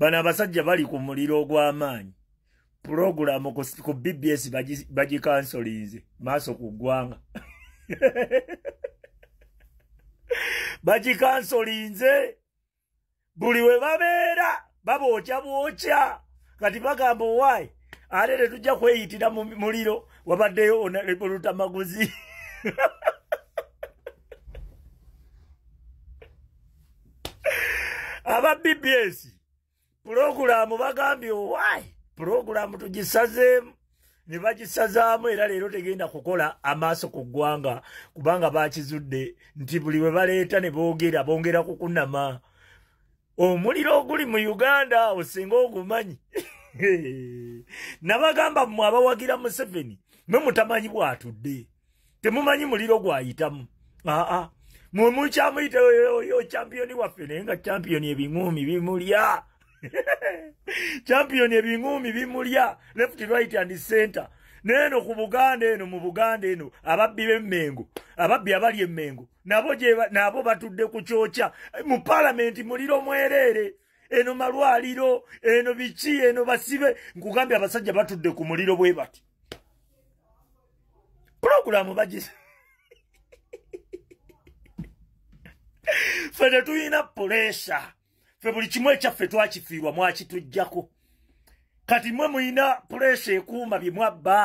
bano abasajja bali ku muliro ogw'amaanyi pulogulaamu ku bbs bagikansolinze maaso ku ggwanga bagikansolinze buli we babeera babookya bwokya kati bagamba owaayi ate tetujja kweyitira mu muliro wabaddeyo e, olutamaguzi aba bbs pulogulaamu bagambye owaayi pulogulaamu tugisazeemu ne bagisazaamu era leero tegenda kukola amaaso ku ggwanga kubanga bakizudde nti buli we baleeta ne boogera bongera kukunama omuliro oguli mu uganda osinga ogumanyi nabagamba mmwe abawagira museveni mwe mutamanyi bwatudde temumanyi muliro gwayitamu aa mwemukyamuyita oyo champiyoni waffe naye nga champiyoni ebiŋumi bimulya champion ebingumi bimulya left right and center neeno ku buganda eno mu buganda eno ababbi bemmengo ababbi abali emmengo nabo batudde ku kyokya mu paalamenti muliro mwereere eno malwaliro eno biki eno basibe nkugambye abasajja batudde ku muliro bwe bati puroguramu bagi fe tetulina puresa fe buli kimu ekyaffe twakifiirwa mwakituggyako kati mwe muyina puresa ekuuma bye mwabba